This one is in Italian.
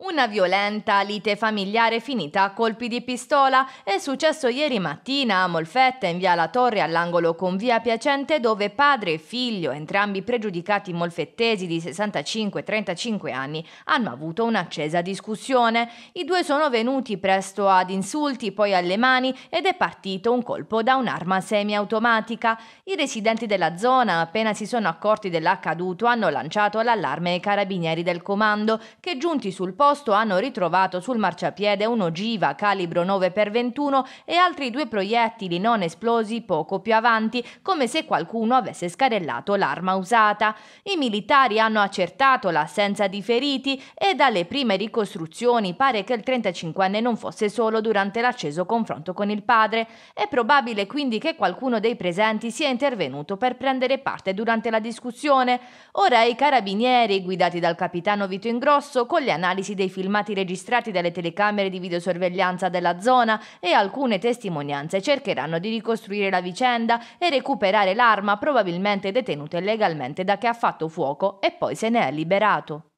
Una violenta lite familiare finita a colpi di pistola è successo ieri mattina a Molfetta in via La Torre all'angolo con via Piacente dove padre e figlio, entrambi pregiudicati molfettesi di 65 35 anni, hanno avuto un'accesa discussione. I due sono venuti presto ad insulti, poi alle mani ed è partito un colpo da un'arma semiautomatica. I residenti della zona, appena si sono accorti dell'accaduto, hanno lanciato l'allarme ai carabinieri del comando che giunti sul posto agosto hanno ritrovato sul marciapiede un'ogiva calibro 9x21 e altri due proiettili non esplosi poco più avanti, come se qualcuno avesse scarellato l'arma usata. I militari hanno accertato l'assenza di feriti e dalle prime ricostruzioni pare che il 35enne non fosse solo durante l'acceso confronto con il padre. È probabile quindi che qualcuno dei presenti sia intervenuto per prendere parte durante la discussione. Ora i carabinieri, guidati dal capitano Vito Ingrosso, con le analisi dei filmati registrati dalle telecamere di videosorveglianza della zona e alcune testimonianze cercheranno di ricostruire la vicenda e recuperare l'arma probabilmente detenuta illegalmente da chi ha fatto fuoco e poi se ne è liberato.